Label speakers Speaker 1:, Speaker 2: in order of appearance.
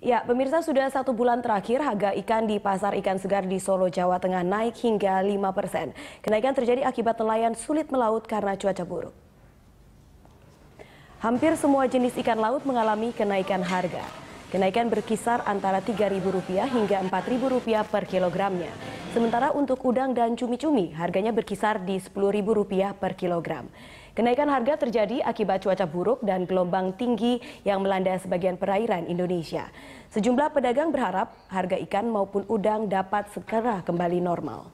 Speaker 1: Ya, pemirsa sudah satu bulan terakhir harga ikan di pasar ikan segar di Solo, Jawa Tengah naik hingga 5 persen. Kenaikan terjadi akibat nelayan sulit melaut karena cuaca buruk. Hampir semua jenis ikan laut mengalami kenaikan harga. Kenaikan berkisar antara Rp3.000 hingga Rp4.000 per kilogramnya. Sementara untuk udang dan cumi-cumi harganya berkisar di Rp10.000 per kilogram. Kenaikan harga terjadi akibat cuaca buruk dan gelombang tinggi yang melanda sebagian perairan Indonesia. Sejumlah pedagang berharap harga ikan maupun udang dapat segera kembali normal.